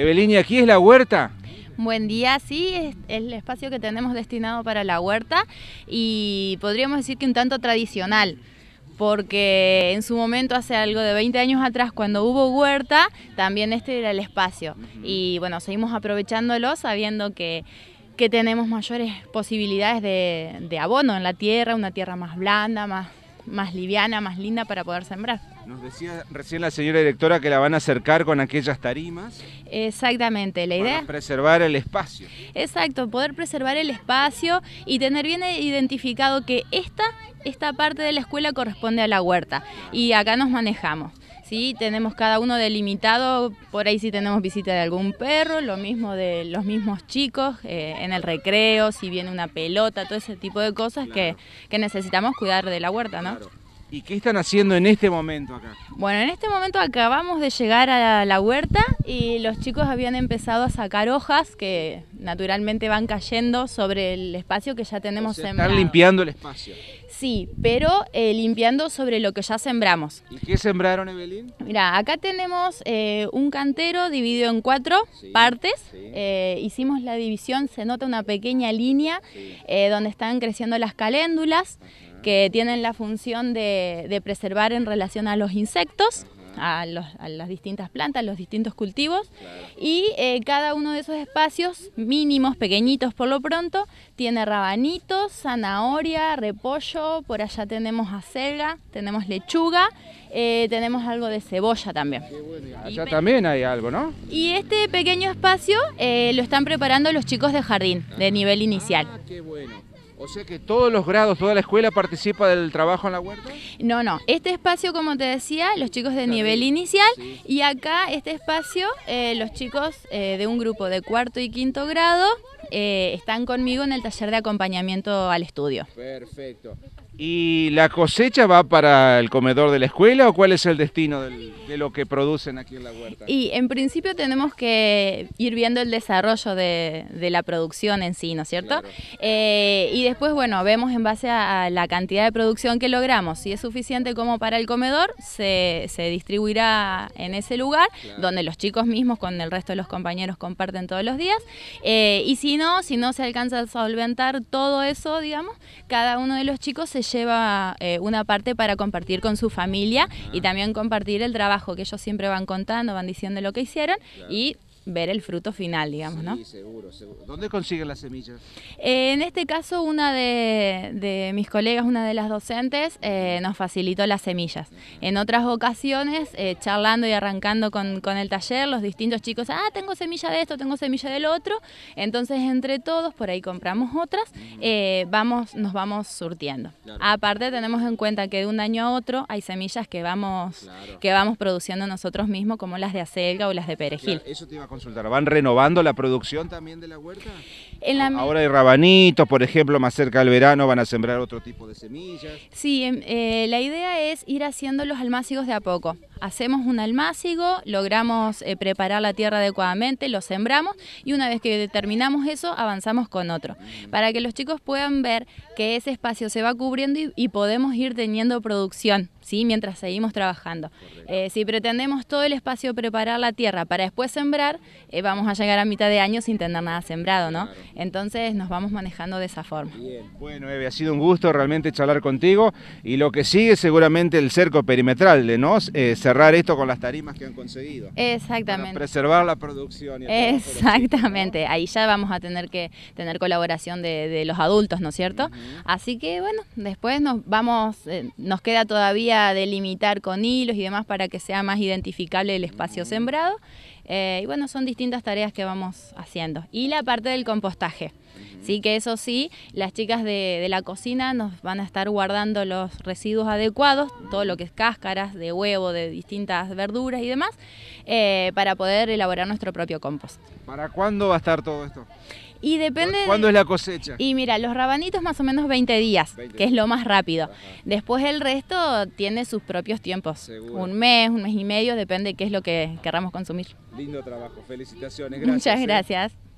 Evelyn, aquí es la huerta? Buen día, sí, es el espacio que tenemos destinado para la huerta y podríamos decir que un tanto tradicional, porque en su momento, hace algo de 20 años atrás, cuando hubo huerta, también este era el espacio. Y bueno, seguimos aprovechándolo sabiendo que, tenemos mayores posibilidades de, de, abono en la tierra, una tierra más blanda, más, más liviana, más linda para poder sembrar. Nos decía recién la señora directora que la van a acercar con aquellas tarimas. Exactamente, la idea. Para preservar el espacio. Exacto, poder preservar el espacio y tener bien identificado que esta, esta parte de la escuela corresponde a la huerta y acá nos manejamos. ¿sí? Tenemos cada uno delimitado, por ahí si tenemos visita de algún perro, lo mismo de los mismos chicos eh, en el recreo, si viene una pelota, todo ese tipo de cosas que, que, necesitamos cuidar de la huerta, ¿no? ¿Y qué están haciendo en este momento acá? Bueno, en este momento acabamos de llegar a la huerta y los chicos habían empezado a sacar hojas que naturalmente van cayendo sobre el espacio que ya tenemos sembrado. Están limpiando el espacio. Sí, pero eh, limpiando sobre lo que ya sembramos. ¿Y qué sembraron, Evelyn? Mira, acá tenemos eh, un cantero dividido en cuatro partes. Eh, hicimos la división, se nota una pequeña línea donde están creciendo las caléndulas que tienen la función de, preservar en relación a los insectos. A, las distintas plantas, los distintos cultivos y eh, cada uno de esos espacios, mínimos, pequeñitos por lo pronto, tiene rabanitos, zanahoria, repollo, por allá tenemos acelga, tenemos lechuga, eh, tenemos algo de cebolla también. Allá también hay algo, ¿no? Y este pequeño espacio eh, lo están preparando los chicos de jardín, de nivel inicial. Ah, o sea que todos los grados, toda la escuela participa del trabajo en la huerta. No, no. Este espacio, como te decía, los chicos de nivel inicial y acá este espacio, eh, los chicos eh, de un grupo de cuarto y quinto grado eh, están conmigo en el taller de acompañamiento al estudio. Perfecto. ¿Y la cosecha va para el comedor de la escuela o cuál es el destino de lo que producen aquí en la huerta? Y en principio tenemos que ir viendo el desarrollo de, la producción en sí, ¿no es cierto? Eh, y después, bueno, vemos en base a, la cantidad de producción que logramos, si es suficiente como para el comedor, se, se distribuirá en ese lugar, donde los chicos mismos con el resto de los compañeros comparten todos los días, eh, y si no, si no se alcanza a solventar todo eso, digamos, cada uno de los chicos se lleva eh, una parte para compartir con su familia y también compartir el trabajo que ellos siempre van contando, van diciendo lo que hicieron y ver el fruto final, digamos, ¿no? Sí, seguro, seguro. ¿Dónde consiguen las semillas? en este caso, una de, mis colegas, una de las docentes, eh, nos facilitó las semillas. En otras ocasiones, eh, charlando y arrancando con, el taller, los distintos chicos, ah, tengo semilla de esto, tengo semilla del otro. Entonces, entre todos, por ahí compramos otras, eh, vamos, nos vamos surtiendo. Aparte, tenemos en cuenta que de un año a otro hay semillas que vamos, que vamos produciendo nosotros mismos, como las de acelga o las de perejil. eso ¿van renovando la producción también de la huerta? En la... Ahora hay rabanitos, por ejemplo, más cerca del verano van a sembrar otro tipo de semillas. Sí, em, eh, la idea es ir haciendo los almácigos de a poco hacemos un almácigo, logramos eh, preparar la tierra adecuadamente, lo sembramos y una vez que terminamos eso, avanzamos con otro. Para que los chicos puedan ver que ese espacio se va cubriendo y, podemos ir teniendo producción. ¿Sí? mientras seguimos trabajando. Eh, si pretendemos todo el espacio preparar la tierra para después sembrar, eh, vamos a llegar a mitad de año sin tener nada sembrado, ¿no? Entonces nos vamos manejando de esa forma. Bueno, Eve, ha sido un gusto realmente charlar contigo y lo que sigue seguramente el cerco perimetral, de nos. se cerrar esto con las tarimas que han conseguido. Exactamente. preservar la producción. Exactamente. Ahí ya vamos a tener que tener colaboración de, los adultos, ¿no es cierto? Así que bueno, después nos vamos, eh, nos queda todavía delimitar con hilos y demás para que sea más identificable el espacio sembrado. Eh, y bueno, son distintas tareas que vamos haciendo. Y la parte del compostaje. Sí que eso sí, las chicas de, la cocina nos van a estar guardando los residuos adecuados, todo lo que es cáscaras de huevo, de distintas verduras y demás, eh, para poder elaborar nuestro propio compost. ¿Para cuándo va a estar todo esto? Y depende. ¿Cuándo es la cosecha? Y mira, los rabanitos más o menos 20 días, que es lo más rápido. Después el resto tiene sus propios tiempos. Un mes, un mes y medio, depende de qué es lo que querramos consumir. Lindo trabajo, felicitaciones, gracias. Muchas gracias. ¿eh?